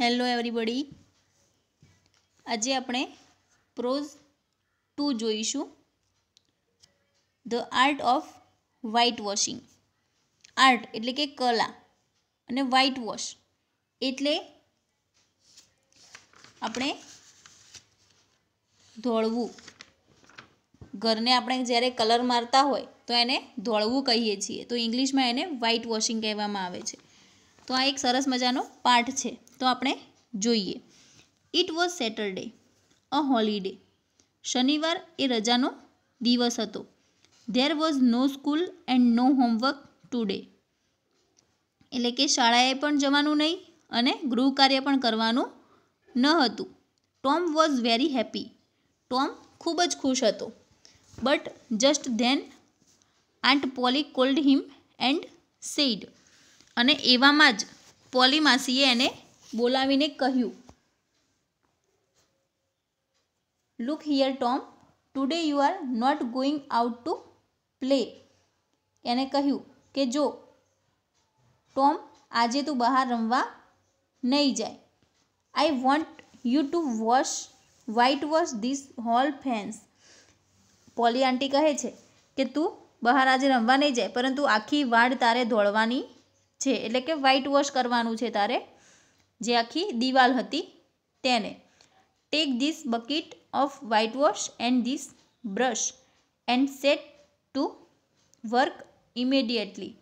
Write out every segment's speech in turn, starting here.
Hello everybody આજે આપણે prose two જોઈશું the art of white washing art એટલે કે કલા અને વ્હાઇટ વોશ એટલે આપણે ધોળવું ઘરને આપણે જ્યારે કલર મારતા હોય તો એને ધોળવું કહીએ છીએ તો ઇંગ્લિશમાં એને વ્હાઇટ વોશિંગ કહેવામાં આવે છે તો આ એક સરસ મજાનો પાઠ છે તો આપણે જોઈએ it was Saturday a holiday શનિવાર એ રજાનો દિવસ હતો there was no school and no homework today એટલે કે શાળાએ પણ જવાનું નહીં અને ગૃહ કાર્ય પણ કરવાનું ન હતું Tom was very happy Tom ખૂબ જ ખુશ હતો but just then aunt Polly called him and said અને એવામાં જ પોલી માસીએ એને બોલાવીને કહ્યું look here Tom today you are not going out to play એને કહ્યું કે જો ટોમ આજે તું બહાર રમવા નહીં જાય I want you to wash white wash this whole fence Polly aunty કહે છે કે તું બહાર આજે રમવા નહીં જાય પરંતુ આખી વાડ તારે ધોળવાની છે એટલે કે વ્હાઇટ વોશ કરવાનું છે તારે જે આખી દિવાલ હતી તેને take this bucket of white wash and this brush and set to work immediately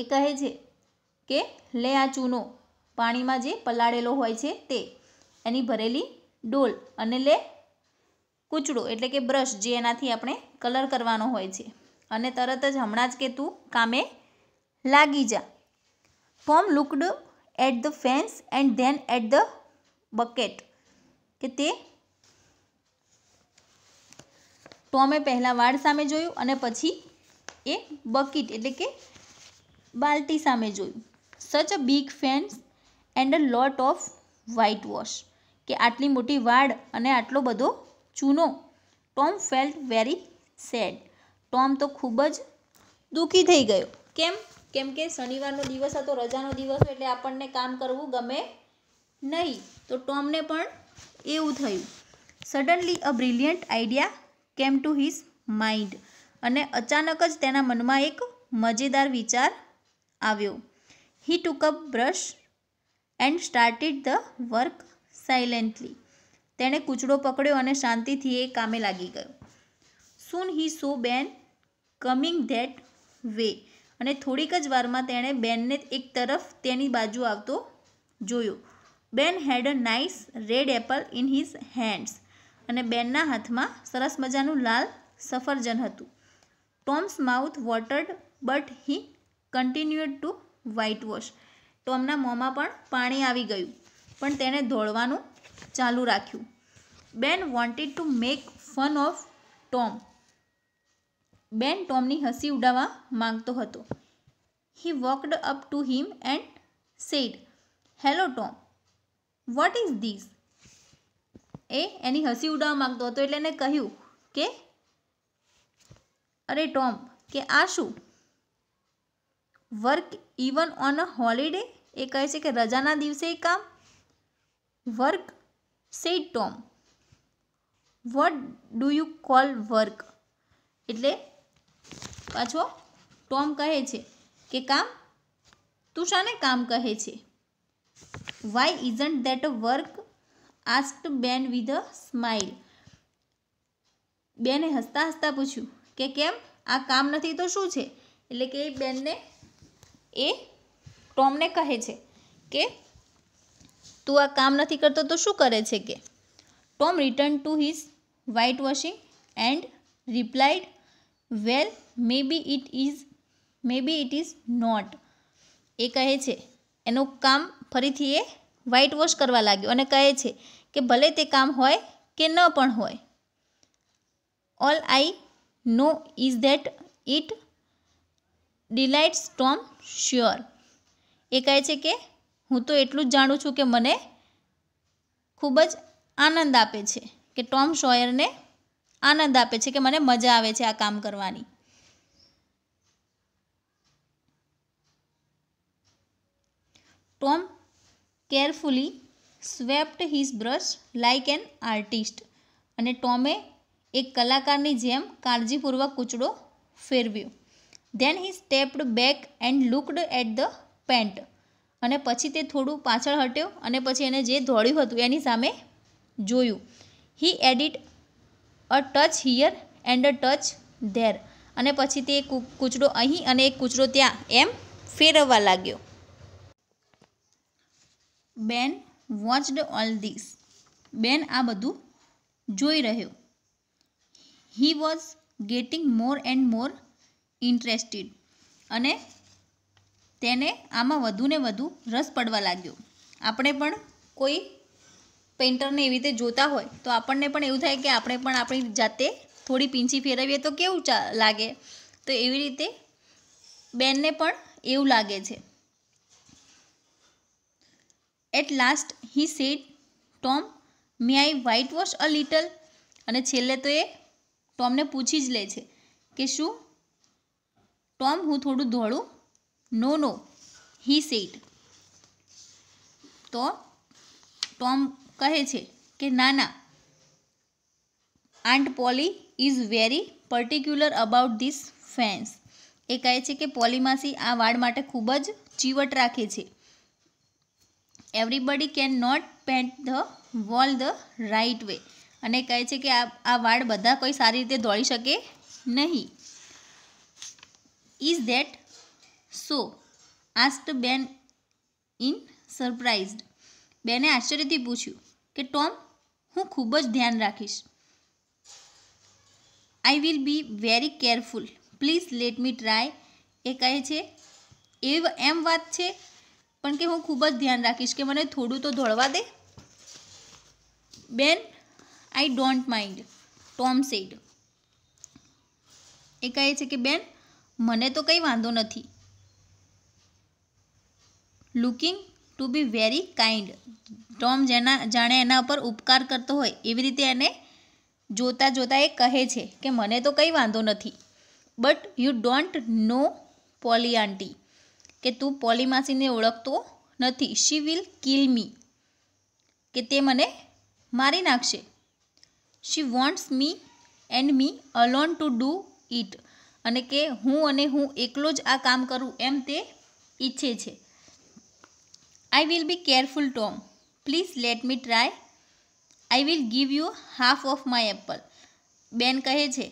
એ કહે છે કે લે આ ચૂનો પાણીમાં જે પલાળેલો હોય છે તે એની ભરેલી ડોલ અને લે કૂચડો એટલે કે બ્રશ જે એનાથી આપણે કલર કરવાનો હોય છે અને તરત જ હમણાં જ કે તું કામે લાગી જા Tom looked at the fence and then at the bucket કે તે ટોમે પહેલાં વાડ સામે જોયું અને પછી એ બકેટ એટલે કે બાલ્ટી સામે જોયું such a big fence and a lot of white wash કે આટલી મોટી વાડ અને આટલો બધો ચૂનો Tom felt very sad Tom તો ખૂબ જ દુઃખી થઈ ગયો કેમ કેમ કે શનિવારનો દિવસ હતો રજાનો દિવસ એટલે આપણને કામ કરવું ગમે નહીં તો ટોમને પણ એવું થયું suddenly a brilliant idea came to his mind અને અચાનક જ તેના મનમાં એક મજેદાર વિચાર આવ્યો he took up brush and started the work silently તેણે કૂચડો પકડ્યો અને શાંતિથી એ કામે લાગી ગયો સૂન હી સો બેન કમિંગ ધેટ વે અને થોડીક જ વારમાં તેણે બેનને એક તરફ તેની બાજુ આવતો જોયો Ben had a nice red apple in his hands અને બેનના હાથમાં સરસ મજાનું લાલ સફરજન હતું Tom's mouth watered but he continued to white wash ટોમના મોંમાં પણ પાણી આવી ગયું પણ તેણે ધોળવાનું ચાલુ રાખ્યું Ben wanted to make fun of Tom Ben ટોમની હસી ઉડાવવા માંગતો હતો he walked up to him and said hello Tom what is this એ એની હસી ઉડાવવા માંગતો હતો એટલે એને કહ્યું કે અરે ટોમ કે આ શું work even on a holiday એ કહે છે કે રજાના દિવસે કામ work said Tom what do you call work એટલે પાછો ટોમ કહે છે કે કામ તું શાને કામ કહે છે why isn't that a work asked Ben with a smile બેને હસતા હસતા પૂછ્યું કે કેમ આ કામ નથી તો શું છે એટલે કે એ બેનને એ ટોમને કહે છે કે તું આ કામ નથી કરતો તો શું કરે છે કે Tom return to his white washing and replied well may be it is may be it is not એ કહે છે એનું કામ ફરીથી એ વ્હાઇટ વોશ કરવા લાગ્યું અને કહે છે કે ભલે તે કામ હોય કે ન પણ હોય all I know is that it delights Tom sure એ કહે છે કે હું તો એટલું જ જાણું છું કે મને ખૂબ જ આનંદ આપે છે કે ટોમ શોયરને આનંદ આપે છે કે મને મજા આવે છે આ કામ કરવાની Tom carefully swept his brush like an artist અને ટોમે એક કલાકારની જેમ કાળજીપૂર્વક કૂચડો ફેરવ્યો then he stepped back and looked at the paint અને પછી તે થોડું પાછળ હટ્યો અને પછી એને જે ધોળ્યું હતું એની સામે જોયું he added a touch here and a touch there અને પછી તે કૂચડો અહીં અને એક કૂચડો ત્યાં એમ ફેરવવા લાગ્યો બેન વોચડ ઓલ ધીસ બેન આ બધું જોઈ રહ્યો he was getting more and more interested અને તેને આમાં વધુને વધુ રસ પડવા લાગ્યો આપણે પણ કોઈ પેઇન્ટરને એવી રીતે જોતા હોય તો આપણને પણ એવું થાય કે આપણે પણ આપણી જાતે થોડી પીંછી ફેરવીએ તો કેવું લાગે તો એવી રીતે બેનને પણ એવું લાગે છે at last he said Tom may I white wash a little અને છેલ્લે તો એ ટોમને પૂછી જ લે છે કે શું ટોમ હું થોડું ધોળું નો નો હી સેટ તો ટોમ કહે છે કે નાના aunt Polly is very particular about this fence એ કહે છે કે પોલીમાસી આ વાળ માટે ખૂબ જ ચીવટ રાખે છે everybody can not paint the wall the right way અને કહે છે કે આ આ વાળ બધા કોઈ સારી રીતે દોડી શકે નહીં ઇઝ ધેટ સો આસ્ટ બેન ઇન સરપ્રાઇઝડ બેને આશ્ચર્યથી પૂછ્યું કે ટોમ હું ખૂબ જ ધ્યાન રાખીશ I will be very careful please let me try એ કહે છે એ એમ વાત છે પણ કે હું ખૂબ જ ધ્યાન રાખીશ કે મને થોડું તો ધોળવા દે Ben I don't mind Tom said એ કહે છે કે બેન મને તો કંઈ વાંધો નથી looking to be very kind Tom જેના જાણે એના ઉપર ઉપકાર કરતો હોય એવી રીતે એને જોતાં જોતાં એ કહે છે કે મને તો કંઈ વાંધો નથી but you don't know Polly aunty કે તું પોલી માસીને ઓળખતો નથી શી વિલ કિલ મી કે તે મને મારી નાખશે she wants me and me alone to do it અને કે હું અને હું એકલો જ આ કામ કરું એમ તે ઈચ્છે છે I will be careful Tom please let me try I will give you half of my apple Ben કહે છે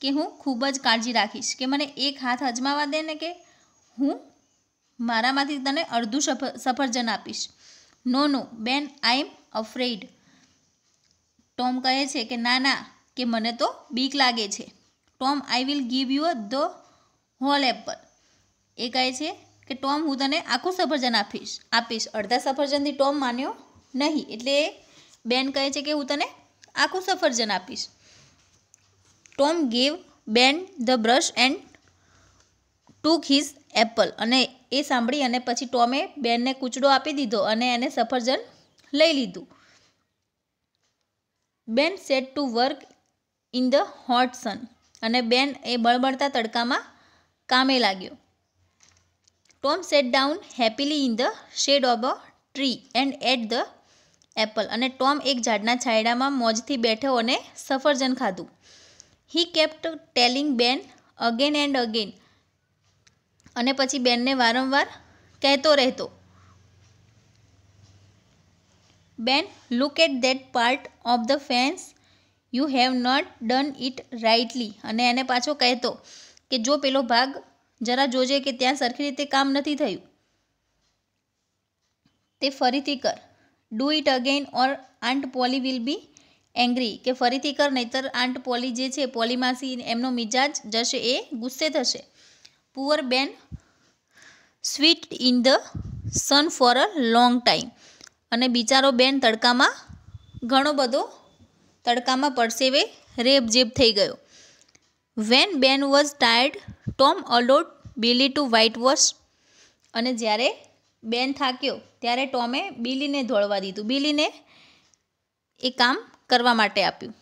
કે હું ખૂબ જ કાળજી રાખીશ કે મને એક હાથ અજમાવા દે ને કે હું મારામાંથી તને અડધું સફરજન આપીશ નો નો બેન આઈ એમ અફ્રેઇડ ટોમ કહે છે કે ના ના કે મને તો બીક લાગે છે Tom I will give you the whole apple એ કહે છે કે ટોમ હું તને આખું સફરજન આપીશ આપીશ અડધા સફરજનથી ટોમ માન્યો નહીં એટલે બેન કહે છે કે હું તને આખું સફરજન આપીશ Tom gave Ben the brush and took his apple અને એ સાંભળી અને પછી ટોમે બેનને કૂચડો આપી દીધો અને એને સફરજન લઈ લીધું Ben set to work in the hot sun અને બેન એ બળબળતા તડકામાં કામે લાગ્યો Tom set down happily in the shade of a tree and ate the apple અને ટોમ એક ઝાડના છાયડામાં મોજથી બેઠો અને સફરજન ખાધું he kept telling Ben again and again અને પછી બેનને વારંવાર કહેતો રહેતો Ben look at that part of the fence you have not done it rightly અને એને પાછો કહેતો કે જો પેલો ભાગ જરા જોજે કે ત્યાં સરખી રીતે કામ નથી થયું તે ફરીથી કર do it again or aunt Polly will be angry કે ફરીથી કર નહીતર આન્ટ પોલી જે છે પોલીમાંથી એમનો મિજાજ જશે એ ગુસ્સે થશે poor Ben sweat in the sun for a long time અને બિચારો બેન તડકામાં ઘણો બધો તડકામાં પરસેવે રેબ જેબ થઈ ગયો when Ben was tired Tom allowed Billy to white wash અને જ્યારે બેન થાક્યો ત્યારે ટોમે બિલીને ધોળવા દીધું બિલીને એ કામ કરવા માટે આપ્યું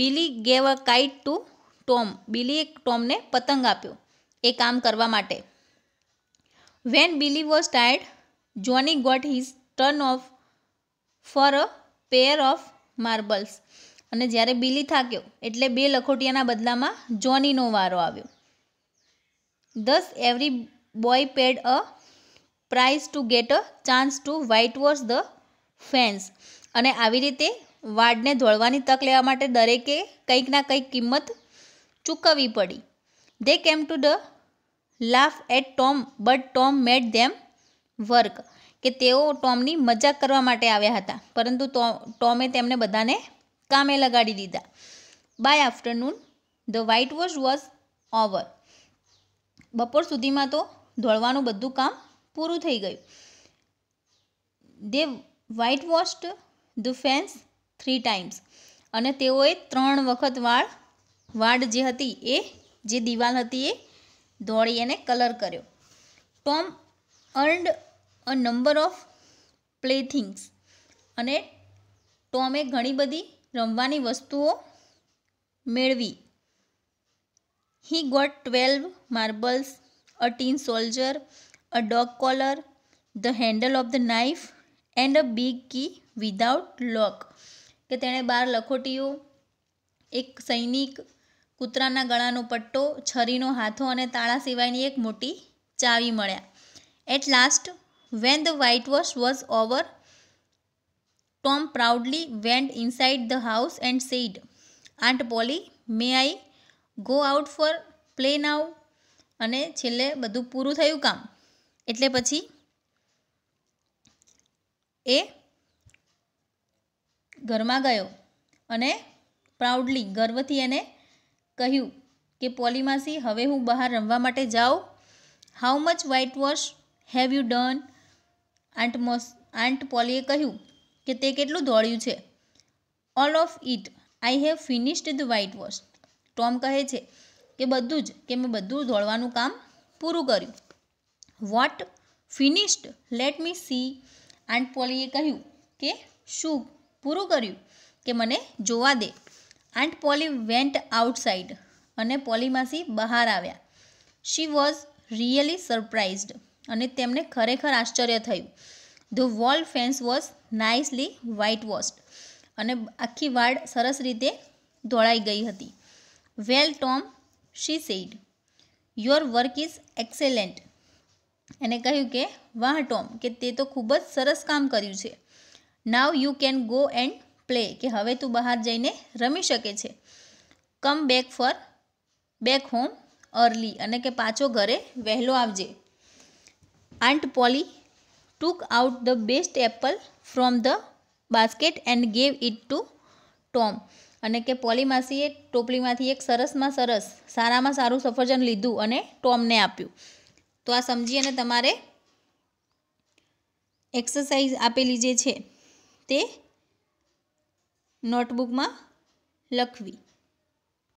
Billy gave a kite to Tom બિલીએ ટોમને પતંગ આપ્યો એ કામ કરવા માટે when Billy was tired Johnny got his turn of for a pair of marbles અને જ્યારે બિલી થાક્યો એટલે બે લખોટિયાના બદલામાં જોનીનો વારો આવ્યો thus every boy paid a prize to get a chance to white wash the fence અને આવી રીતે વાડને ધોળવાની તક લેવા માટે દરેકે કંઈક ના કંઈક કિંમત ચૂકવવી પડી they came to the laugh at Tom but Tom made them work કે તેઓ ટોમની મજાક કરવા માટે આવ્યા હતા પરંતુ ટોમે તેમને બધાને કામે લગાડી દીધા by afternoon the white wash was over બપોર સુધીમાં તો ધોળવાનું બધું કામ પૂરું થઈ ગયું they white washed the fence three times અને તેઓએ ત્રણ વખત વાળ વાડ જે હતી એ જે દિવાલ હતી એ દોડી એને કલર કર્યો Tom earned a number of playthings અને ટોમે ઘણી બધી રમવાની વસ્તુઓ મેળવી he got twelve marbles a tin soldier a dog collar the handle of the knife and a big key without lock કે તેણે બાર લખોટીઓ એક સૈનિક કૂતરાના ગળાનો પટ્ટો છરીનો હાથો અને તાળા સિવાયની એક મોટી ચાવી મળ્યા at last when the white wash was over Tom proudly went inside the house and said, Aunt Polly, may I go out for play now? અને છેલ્લે બધું પૂરું થયું કામ એટલે પછી એ ઘરમાં ગયો અને પ્રાઉડલી ગર્વથી એને કહ્યું કે પોલીમાસી હવે હું બહાર રમવા માટે જાઉં how much whitewash have you done aunt મોસ આન્ટ પોલીએ કહ્યું કે તે કેટલું દોડ્યું છે all of it I have finished the white whitewash Tom કહે છે કે બધું જ કે મેં બધું દોડવાનું કામ પૂરું કર્યું what finished let me see aunt પોલીએ કહ્યું કે શું પૂરું કર્યું કે મને જોવા દે આન્ટ પોલી વેન્ટ આઉટસાઇડ અને પોલીમાસી બહાર આવ્યા શી વોઝ રિયલી સરપ્રાઇઝડ અને તેમને ખરેખર આશ્ચર્ય થયું the wall fence was nicely whitewashed અને આખી વાડ સરસ રીતે ધોળાઈ ગઈ હતી well Tom she said your work is excellent એને કહ્યું કે વાહ ટોમ કે તે તો ખૂબ જ સરસ કામ કર્યું છે now you can go and play કે હવે તું બહાર જઈને રમી શકે છે come back for back home early અને કે પાછો ઘરે વહેલો આવજે aunt Polly took out the best apple from the basket and gave it to Tom અને કે પોલીમાસીએ ટોપલીમાંથી એક સરસમાં સરસ સારામાં સારું સફરજન લીધું અને ટોમને આપ્યું તો આ સમજી અને તમારે એક્સરસાઇઝ આપેલી જે છે તે નોટબુકમાં લખવી